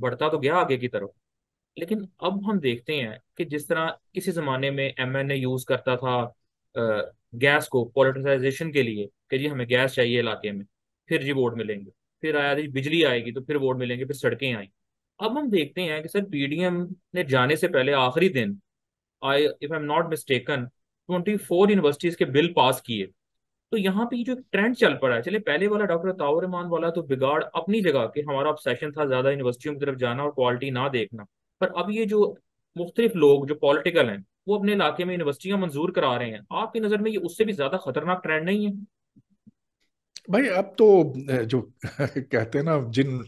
बढ़ता तो गया आगे की तरफ लेकिन अब हम देखते हैं कि जिस तरह किसी ज़माने में एम एन ए यूज़ करता था गैस को पॉलिटिसाइजेशन के लिए कि जी हमें गैस चाहिए इलाके में फिर जी वोट मिलेंगे फिर आया जी बिजली आएगी तो फिर वोट मिलेंगे फिर सड़कें आई अब हम देखते हैं कि सर पीडीएम ने जाने से पहले आखिरी दिन I if I am not mistaken twenty four universities के बिल पास किए तो यहाँ पे जो ट्रेंड चल पड़ा है चले पहले वाला डॉक्टर तावरमान वाला तो बिगाड़ अपनी जगह के हमारा ऑब्सेशन था ज्यादा यूनिवर्सिटियों की तरफ जाना और क्वालिटी ना देखना पर अब ये जो मुख्तलिफ लोग जो पॉलिटिकल हैं वो अपने इलाके में यूनिवर्सिटियां मंजूर करा रहे हैं आपकी नजर में ये उससे भी ज्यादा खतरनाक ट्रेंड नहीं है भाई अब तो जो कहते हैं ना जिन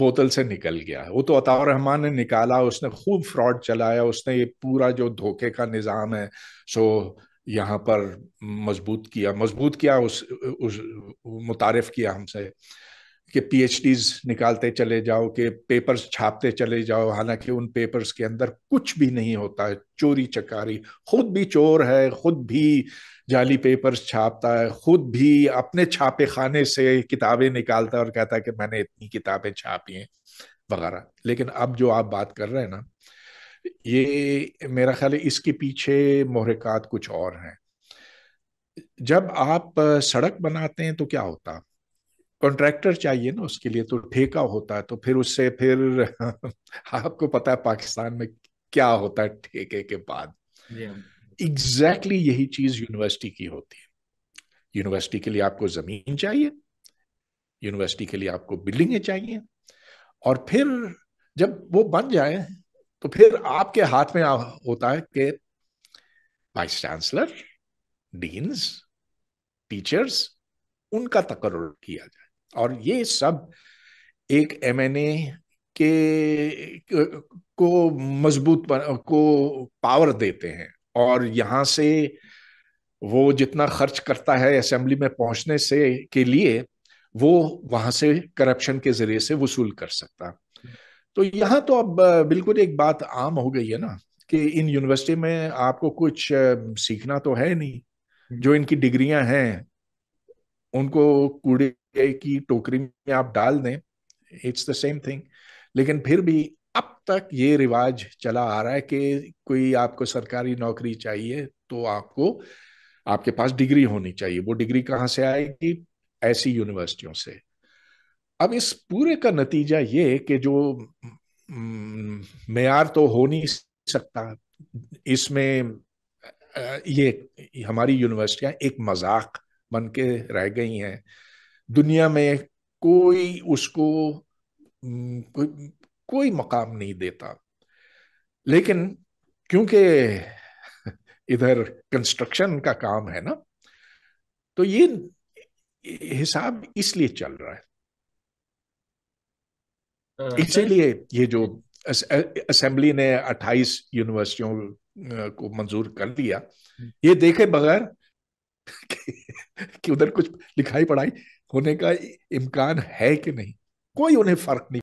बोतल से निकल गया वो तो अताउर रहमान ने निकाला उसने खूब फ्रॉड चलाया उसने ये पूरा जो धोखे का निज़ाम है सो यहाँ पर मजबूत किया मजबूत किया उस उस मुतारफ किया हमसे कि पीएचडीज निकालते चले जाओ कि पेपर्स छापते चले जाओ हालांकि उन पेपर्स के अंदर कुछ भी नहीं होता है चोरी चकारी खुद भी चोर है खुद भी जाली पेपर्स छापता है खुद भी अपने छापे खाने से किताबें निकालता है और कहता है कि मैंने इतनी किताबें छापी हैं वगैरह लेकिन अब जो आप बात कर रहे हैं ना ये मेरा ख्याल है इसके पीछे मोहरिकात कुछ और हैं जब आप सड़क बनाते हैं तो क्या होता कॉन्ट्रैक्टर चाहिए ना उसके लिए तो ठेका होता है तो फिर उससे फिर आपको पता है पाकिस्तान में क्या होता है ठेके के बाद एग्जैक्टली exactly यही चीज यूनिवर्सिटी की होती है यूनिवर्सिटी के लिए आपको जमीन चाहिए यूनिवर्सिटी के लिए आपको बिल्डिंगें चाहिए और फिर जब वो बन जाए तो फिर आपके हाथ में होता है कि वाइस चांसलर डीन्स टीचर्स उनका तकर किया जाए और ये सब एक एम एन ए के को मजबूत को पावर देते हैं और यहाँ से वो जितना खर्च करता है असेंबली में पहुंचने से के लिए वो वहां से करप्शन के जरिए से वसूल कर सकता तो यहाँ तो अब बिल्कुल एक बात आम हो गई है ना कि इन यूनिवर्सिटी में आपको कुछ सीखना तो है नहीं जो इनकी डिग्रियां हैं उनको कूड़े की टोकरी में आप डाल दें इट्स द सेम थिंग लेकिन फिर भी अब तक ये रिवाज चला आ रहा है कि कोई आपको सरकारी नौकरी चाहिए तो आपको आपके पास डिग्री होनी चाहिए वो डिग्री कहाँ से आएगी ऐसी यूनिवर्सिटियों से अब इस पूरे का नतीजा ये कि जो हम्म, मैार तो हो नहीं सकता इसमें ये हमारी यूनिवर्सिटियां एक मजाक बन के रह गई हैं दुनिया में कोई उसको हम्म, कोई, कोई मकाम नहीं देता लेकिन क्योंकि इधर कंस्ट्रक्शन का काम है ना तो ये हिसाब इसलिए चल रहा है हाँ। इसीलिए ये जो असेंबली ने 28 यूनिवर्सिटियों को मंजूर कर दिया हम्म। ये देखे बगैर कि, कि उधर कुछ लिखाई पढ़ाई होने का इम्कान है कि नहीं कोई उन्हें फर्क नहीं